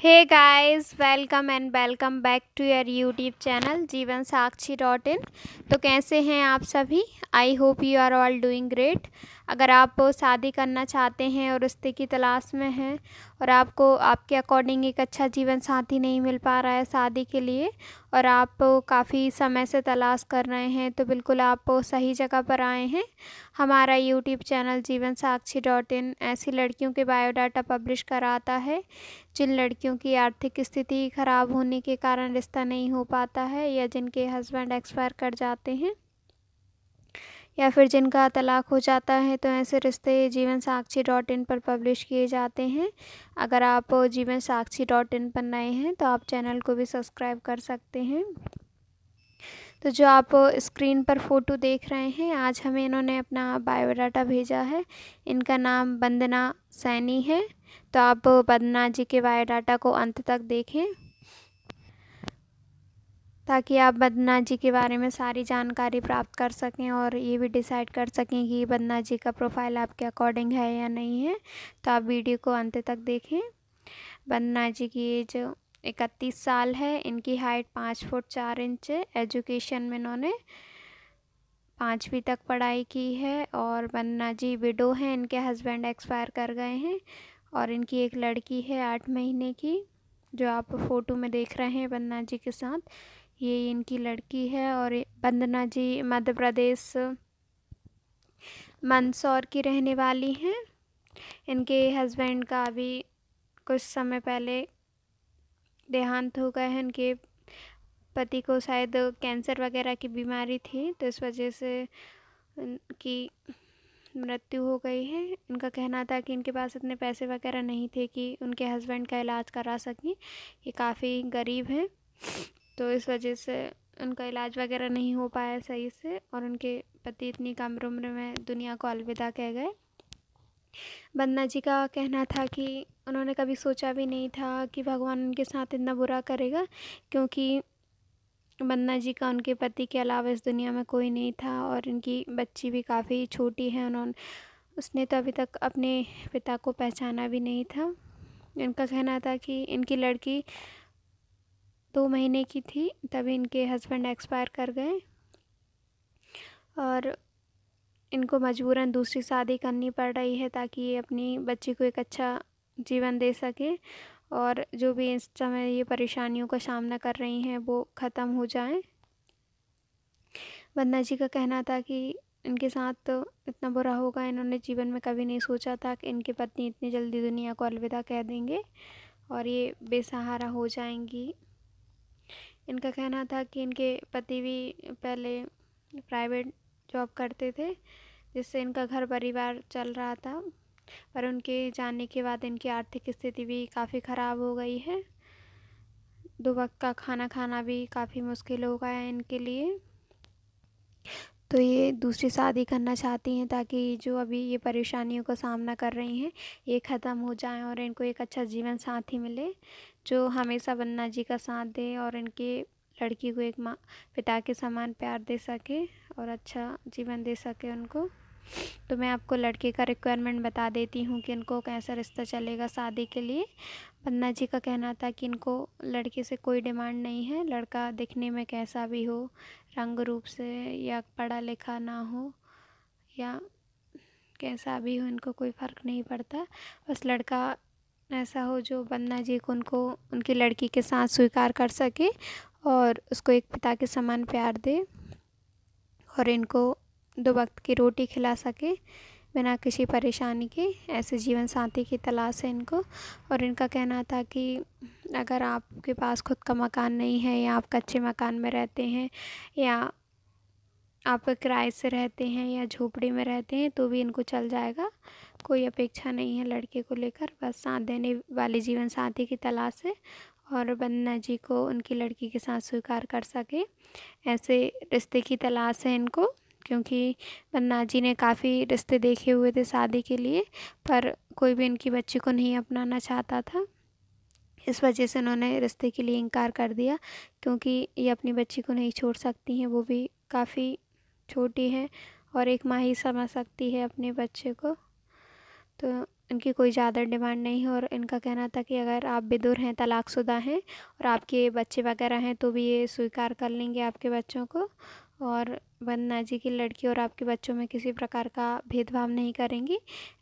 hey guys welcome and welcome back to your YouTube channel Jeevan Sakshi dot in तो कैसे हैं आप सभी I hope you are all doing great अगर आप शादी करना चाहते हैं और रिश्ते की तलाश में हैं और आपको आपके अकॉर्डिंग एक अच्छा जीवन साथी नहीं मिल पा रहा है शादी के लिए और आप काफ़ी समय से तलाश कर रहे हैं तो बिल्कुल आप सही जगह पर आए हैं हमारा YouTube channel Jeevan Sakshi dot इन ऐसी लड़कियों के बायोडाटा पब्लिश कराता है जिन लड़कियों की आर्थिक स्थिति ख़राब होने के कारण रिश्ता नहीं हो पाता है या जिनके हस्बैंड एक्सपायर कर जाते हैं या फिर जिनका तलाक हो जाता है तो ऐसे रिश्ते जीवन साक्षी डॉट इन पर पब्लिश किए जाते हैं अगर आप जीवन साक्षी डॉट इन पर नए हैं तो आप चैनल को भी सब्सक्राइब कर सकते हैं तो जो आप स्क्रीन पर फ़ोटो देख रहे हैं आज हमें इन्होंने अपना बायोडाटा भेजा है इनका नाम वंदना सैनी है तो आप वंदना जी के बायोडाटा को अंत तक देखें ताकि आप बदना जी के बारे में सारी जानकारी प्राप्त कर सकें और ये भी डिसाइड कर सकें कि बदना जी का प्रोफाइल आपके अकॉर्डिंग है या नहीं है तो आप वीडियो को अंत तक देखें बदना जी की एज इकतीस साल है इनकी हाइट पाँच फुट चार इंच है एजुकेशन में इन्होंने पाँचवीं तक पढ़ाई की है और बन्ना जी विडो हैं इनके हस्बैंड एक्सपायर कर गए हैं और इनकी एक लड़की है आठ महीने की जो आप फ़ोटो में देख रहे हैं बन्ना जी के साथ ये इनकी लड़की है और वंदना जी मध्य प्रदेश मंदसौर की रहने वाली हैं इनके हस्बैंड का अभी कुछ समय पहले देहांत हो गया है इनके पति को शायद कैंसर वगैरह की बीमारी थी तो इस वजह से इनकी मृत्यु हो गई है इनका कहना था कि इनके पास इतने पैसे वगैरह नहीं थे कि उनके हस्बैंड का इलाज करा सकें ये काफ़ी गरीब हैं तो इस वजह से उनका इलाज वगैरह नहीं हो पाया सही से और उनके पति इतनी कम उम्र में दुनिया को अलविदा कह गए बंदना जी का कहना था कि उन्होंने कभी सोचा भी नहीं था कि भगवान उनके साथ इतना बुरा करेगा क्योंकि बंदना जी का उनके पति के अलावा इस दुनिया में कोई नहीं था और इनकी बच्ची भी काफ़ी छोटी है उन्होंने उसने तो अभी तक अपने पिता को पहचाना भी नहीं था इनका कहना था कि इनकी लड़की दो महीने की थी तभी इनके हस्बैंड एक्सपायर कर गए और इनको मजबूरन दूसरी शादी करनी पड़ रही है ताकि ये अपनी बच्ची को एक अच्छा जीवन दे सके और जो भी इस समय ये परेशानियों का सामना कर रही हैं वो ख़त्म हो जाए वंदना जी का कहना था कि इनके साथ तो इतना बुरा होगा इन्होंने जीवन में कभी नहीं सोचा था कि इनकी पत्नी इतनी जल्दी दुनिया को अलविदा कह देंगे और ये बेसहारा हो जाएंगी इनका कहना था कि इनके पति भी पहले प्राइवेट जॉब करते थे जिससे इनका घर परिवार चल रहा था पर उनके जाने के बाद इनकी आर्थिक स्थिति भी काफ़ी ख़राब हो गई है दो वक्त का खाना खाना भी काफ़ी मुश्किल हो गया है इनके लिए तो ये दूसरी शादी करना चाहती हैं ताकि जो अभी ये परेशानियों का सामना कर रही हैं ये ख़त्म हो जाए और इनको एक अच्छा जीवन साथी मिले जो हमेशा बन्ना जी का साथ दे और इनके लड़की को एक माँ पिता के समान प्यार दे सके और अच्छा जीवन दे सके उनको तो मैं आपको लड़के का रिक्वायरमेंट बता देती हूँ कि इनको कैसा रिश्ता चलेगा शादी के लिए पन्ना जी का कहना था कि इनको लड़के से कोई डिमांड नहीं है लड़का दिखने में कैसा भी हो रंग रूप से या पढ़ा लिखा ना हो या कैसा भी हो इनको कोई फ़र्क नहीं पड़ता बस लड़का ऐसा हो जो बंदना जी को उनको उनकी लड़की के साथ स्वीकार कर सके और उसको एक पिता के समान प्यार दे और इनको दो वक्त की रोटी खिला सके बिना किसी परेशानी के ऐसे जीवन साथी की तलाश है इनको और इनका कहना था कि अगर आपके पास खुद का मकान नहीं है या आप कच्चे मकान में रहते हैं या आप किराए से रहते हैं या झोपड़ी में रहते हैं तो भी इनको चल जाएगा कोई अपेक्षा नहीं है लड़के को लेकर बस साथ देने वाले जीवन साथी की तलाश है और बंदना जी को उनकी लड़की के साथ स्वीकार कर सके ऐसे रिश्ते की तलाश है इनको क्योंकि पन्ना जी ने काफ़ी रिश्ते देखे हुए थे शादी के लिए पर कोई भी इनकी बच्ची को नहीं अपनाना चाहता था इस वजह से उन्होंने रिश्ते के लिए इनकार कर दिया क्योंकि ये अपनी बच्ची को नहीं छोड़ सकती हैं वो भी काफ़ी छोटी है और एक माँ ही समझ सकती है अपने बच्चे को तो इनकी कोई ज़्यादा डिमांड नहीं है और इनका कहना था कि अगर आप बेदुर हैं तलाकशुदा हैं और आपके बच्चे वगैरह हैं तो भी ये स्वीकार कर लेंगे आपके बच्चों को और वंदना जी की लड़की और आपके बच्चों में किसी प्रकार का भेदभाव नहीं करेंगी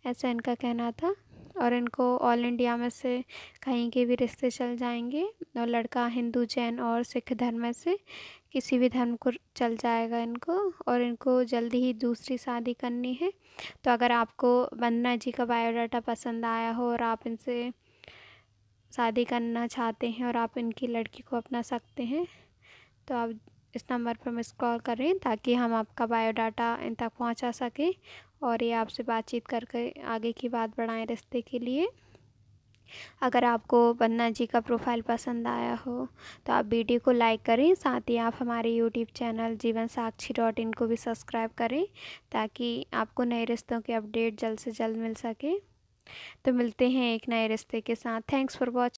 ऐसा इनका कहना था और इनको ऑल इंडिया में से कहीं के भी रिश्ते चल जाएंगे और लड़का हिंदू जैन और सिख धर्म में से किसी भी धर्म को चल जाएगा इनको और इनको जल्दी ही दूसरी शादी करनी है तो अगर आपको वंदना जी का बायोडाटा पसंद आया हो और आप इनसे शादी करना चाहते हैं और आप इनकी लड़की को अपना सकते हैं तो आप इस नंबर पर मिस कॉल करें ताकि हम आपका बायोडाटा इन तक पहुंचा सकें और ये आपसे बातचीत करके आगे की बात बढ़ाएं रिश्ते के लिए अगर आपको बन्ना जी का प्रोफाइल पसंद आया हो तो आप वीडियो को लाइक करें साथ ही आप हमारे YouTube channel Jeevan Sakshi dot इन को भी सब्सक्राइब करें ताकि आपको नए रिश्तों के अपडेट जल्द से जल्द मिल सके तो मिलते हैं एक नए रिश्ते के साथ थैंक्स फॉर वॉचिंग